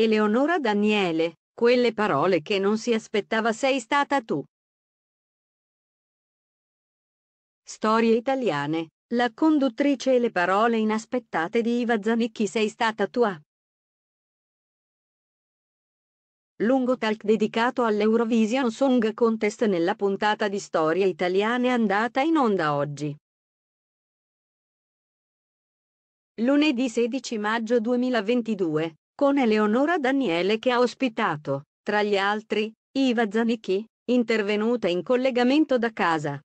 Eleonora Daniele, quelle parole che non si aspettava sei stata tu. Storie italiane. La conduttrice e le parole inaspettate di Iva Zanicchi sei stata tua. Lungo talk dedicato all'Eurovision Song Contest nella puntata di Storie italiane andata in onda oggi. Lunedì 16 maggio 2022 con Eleonora Daniele che ha ospitato, tra gli altri, Iva Zanicchi, intervenuta in collegamento da casa.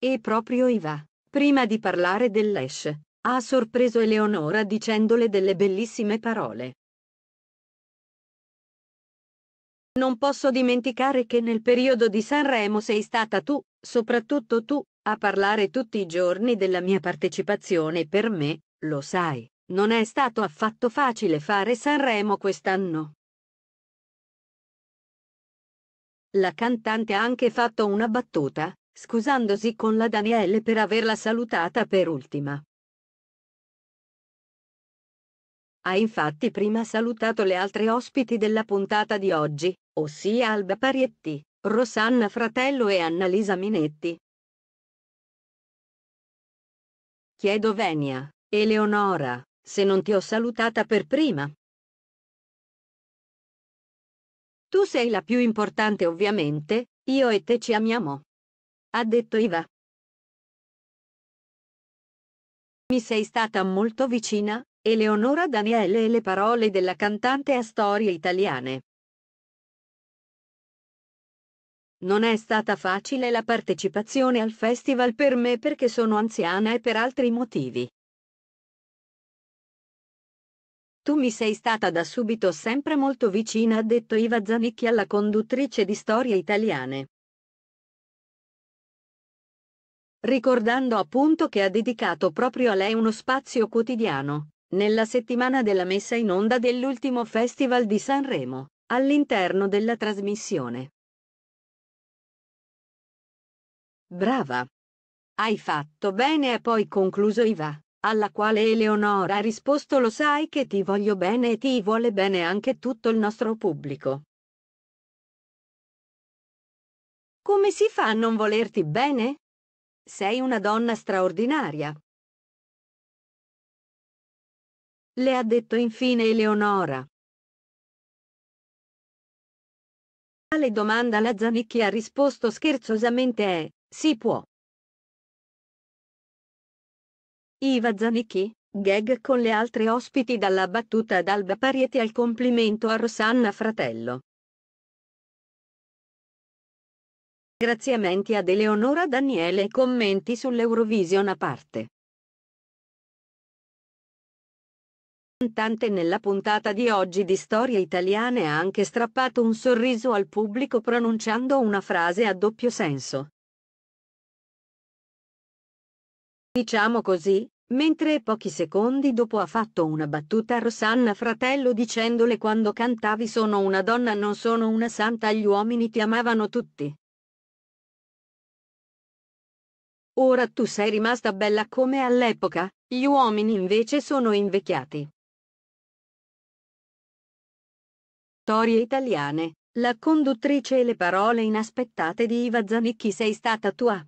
E proprio Iva, prima di parlare dell'Esh, ha sorpreso Eleonora dicendole delle bellissime parole. Non posso dimenticare che nel periodo di Sanremo sei stata tu, soprattutto tu, a parlare tutti i giorni della mia partecipazione per me, lo sai. Non è stato affatto facile fare Sanremo quest'anno. La cantante ha anche fatto una battuta, scusandosi con la Daniele per averla salutata per ultima. Ha infatti prima salutato le altre ospiti della puntata di oggi, ossia Alba Parietti, Rosanna Fratello e Annalisa Minetti. Chiedo Venia, Eleonora, se non ti ho salutata per prima. Tu sei la più importante ovviamente, io e te ci amiamo. Ha detto Iva. Mi sei stata molto vicina, Eleonora Daniele e le parole della cantante a storie italiane. Non è stata facile la partecipazione al festival per me perché sono anziana e per altri motivi. Tu mi sei stata da subito sempre molto vicina, ha detto Iva Zanicchi alla conduttrice di storie italiane. Ricordando appunto che ha dedicato proprio a lei uno spazio quotidiano, nella settimana della messa in onda dell'ultimo Festival di Sanremo, all'interno della trasmissione. Brava! Hai fatto bene, ha poi concluso Iva alla quale Eleonora ha risposto lo sai che ti voglio bene e ti vuole bene anche tutto il nostro pubblico. Come si fa a non volerti bene? Sei una donna straordinaria. Le ha detto infine Eleonora. Tale domanda la Zanicchi ha risposto scherzosamente è, si può. Iva Zanicchi, gag con le altre ospiti dalla battuta ad Alba Parieti al complimento a Rosanna Fratello. Graziamenti ad Eleonora Daniele e commenti sull'Eurovision a parte. cantante nella puntata di oggi di Storie Italiane ha anche strappato un sorriso al pubblico pronunciando una frase a doppio senso. Diciamo così, mentre pochi secondi dopo ha fatto una battuta a Rosanna fratello dicendole quando cantavi sono una donna non sono una santa gli uomini ti amavano tutti. Ora tu sei rimasta bella come all'epoca, gli uomini invece sono invecchiati. Storie italiane, la conduttrice e le parole inaspettate di Iva Zanicchi sei stata tua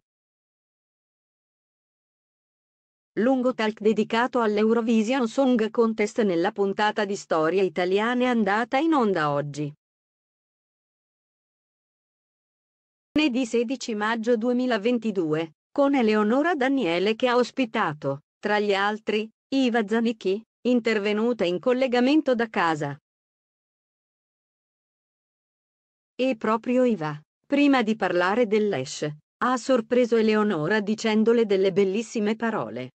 lungo talk dedicato all'Eurovision Song Contest nella puntata di Storie Italiane andata in onda oggi. Lunedì 16 maggio 2022, con Eleonora Daniele che ha ospitato, tra gli altri, Iva Zanicchi, intervenuta in collegamento da casa. E proprio Iva, prima di parlare dell'Esh, ha sorpreso Eleonora dicendole delle bellissime parole.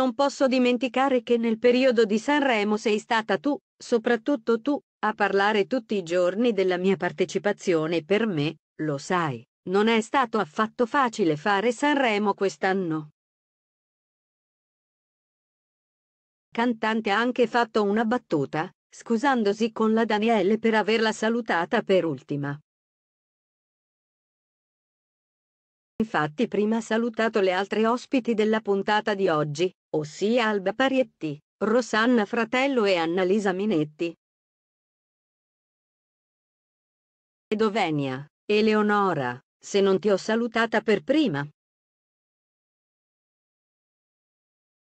Non posso dimenticare che nel periodo di Sanremo sei stata tu, soprattutto tu, a parlare tutti i giorni della mia partecipazione per me, lo sai. Non è stato affatto facile fare Sanremo quest'anno. Cantante ha anche fatto una battuta, scusandosi con la Daniele per averla salutata per ultima. Infatti prima ha salutato le altre ospiti della puntata di oggi, ossia Alba Parietti, Rosanna Fratello e Annalisa Minetti. Edovenia, Eleonora, se non ti ho salutata per prima.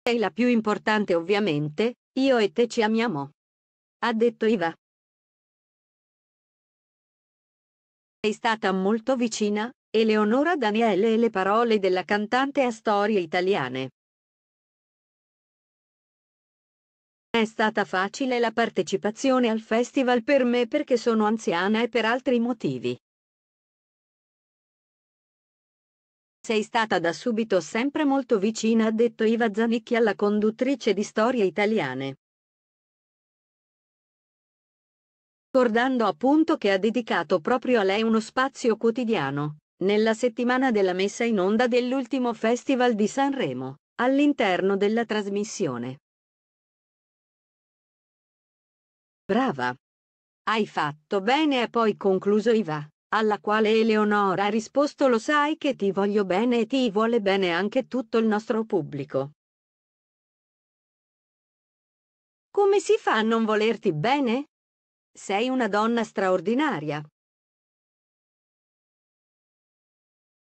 Sei la più importante ovviamente, io e te ci amiamo. Ha detto Iva. Sei stata molto vicina, Eleonora Daniele e le parole della cantante a storie italiane. È stata facile la partecipazione al festival per me perché sono anziana e per altri motivi. Sei stata da subito sempre molto vicina, ha detto Iva Zanicchi alla conduttrice di Storie Italiane. Ricordando appunto che ha dedicato proprio a lei uno spazio quotidiano, nella settimana della messa in onda dell'ultimo Festival di Sanremo, all'interno della trasmissione. Brava. Hai fatto bene e poi concluso Iva, alla quale Eleonora ha risposto lo sai che ti voglio bene e ti vuole bene anche tutto il nostro pubblico. Come si fa a non volerti bene? Sei una donna straordinaria.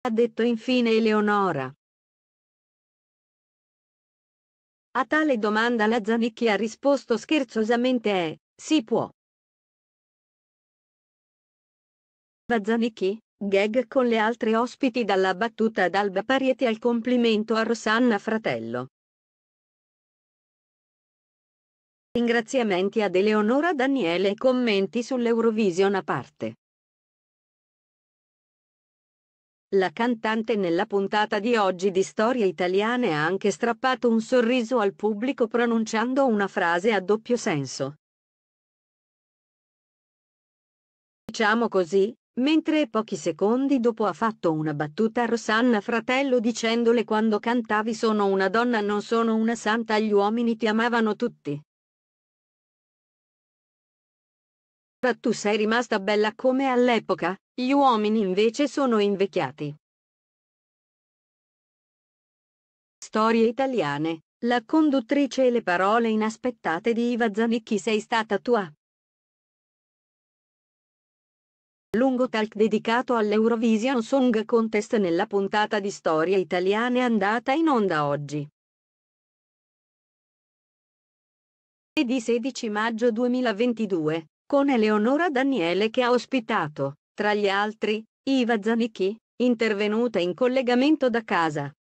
Ha detto infine Eleonora. A tale domanda la Zanicchi ha risposto scherzosamente è eh, si può. Bazzanicchi, gag con le altre ospiti dalla battuta ad Alba Parieti al complimento a Rosanna Fratello. Ringraziamenti ad Eleonora Daniele e commenti sull'Eurovision a parte. La cantante nella puntata di oggi di Storie Italiane ha anche strappato un sorriso al pubblico pronunciando una frase a doppio senso. Diciamo così, mentre pochi secondi dopo ha fatto una battuta a Rosanna fratello dicendole quando cantavi sono una donna non sono una santa gli uomini ti amavano tutti. Ma tu sei rimasta bella come all'epoca, gli uomini invece sono invecchiati. Storie italiane, la conduttrice e le parole inaspettate di Iva Zanicchi sei stata tua. Lungo talk dedicato all'Eurovision Song Contest nella puntata di Storie Italiane andata in onda oggi. E di 16 maggio 2022, con Eleonora Daniele che ha ospitato, tra gli altri, Iva Zanicchi, intervenuta in collegamento da casa.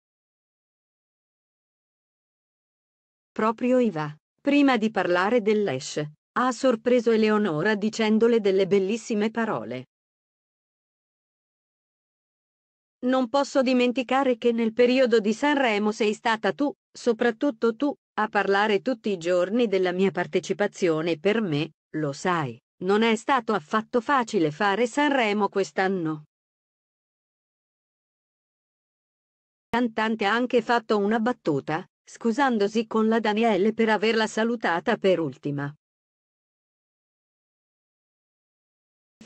Proprio Iva, prima di parlare dell'Esh, ha sorpreso Eleonora dicendole delle bellissime parole. Non posso dimenticare che nel periodo di Sanremo sei stata tu, soprattutto tu, a parlare tutti i giorni della mia partecipazione per me, lo sai. Non è stato affatto facile fare Sanremo quest'anno. Cantante ha anche fatto una battuta, scusandosi con la Daniele per averla salutata per ultima.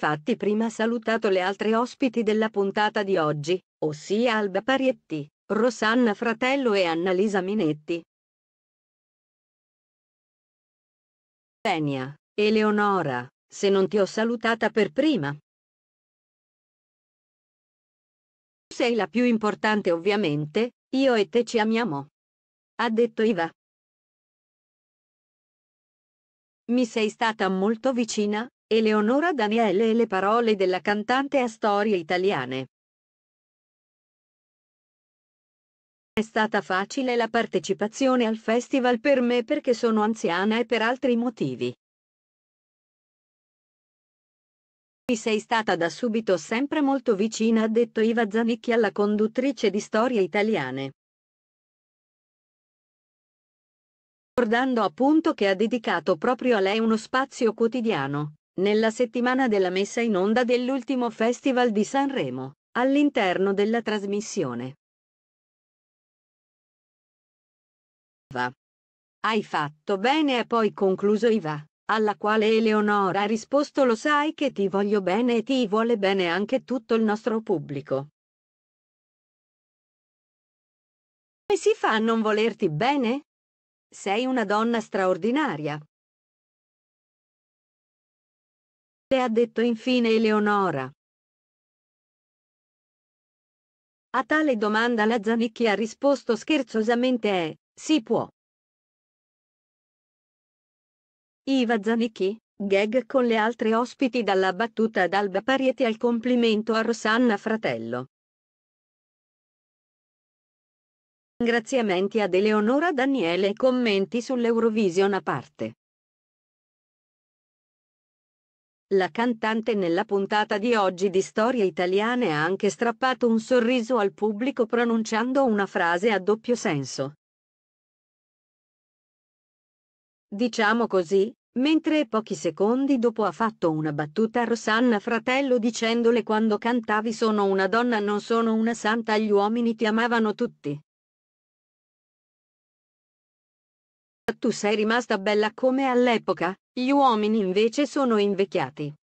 infatti prima salutato le altre ospiti della puntata di oggi, ossia Alba Parietti, Rosanna Fratello e Annalisa Minetti. Venia, Eleonora, se non ti ho salutata per prima. Sei la più importante ovviamente, io e te ci amiamo. Ha detto Iva. Mi sei stata molto vicina, Eleonora Daniele e le parole della cantante a storie italiane. È stata facile la partecipazione al festival per me perché sono anziana e per altri motivi. Mi sei stata da subito sempre molto vicina, ha detto Iva Zanicchi alla conduttrice di storie italiane. Ricordando appunto che ha dedicato proprio a lei uno spazio quotidiano nella settimana della messa in onda dell'ultimo Festival di Sanremo, all'interno della trasmissione. Va. Hai fatto bene e poi concluso Iva, alla quale Eleonora ha risposto lo sai che ti voglio bene e ti vuole bene anche tutto il nostro pubblico. Come si fa a non volerti bene? Sei una donna straordinaria, triste ha detto infine Eleonora. A tale domanda la Zanicchi ha risposto scherzosamente è, eh, si può. Iva Zanicchi, gag con le altre ospiti dalla battuta ad Alba Parieti al complimento a Rosanna Fratello. Ringraziamenti ad Eleonora Daniele e commenti sull'Eurovision a parte. La cantante nella puntata di oggi di Storie Italiane ha anche strappato un sorriso al pubblico pronunciando una frase a doppio senso. Diciamo così, mentre pochi secondi dopo ha fatto una battuta a Rosanna Fratello dicendole quando cantavi sono una donna non sono una santa gli uomini ti amavano tutti. Tu sei rimasta bella come all'epoca, gli uomini invece sono invecchiati.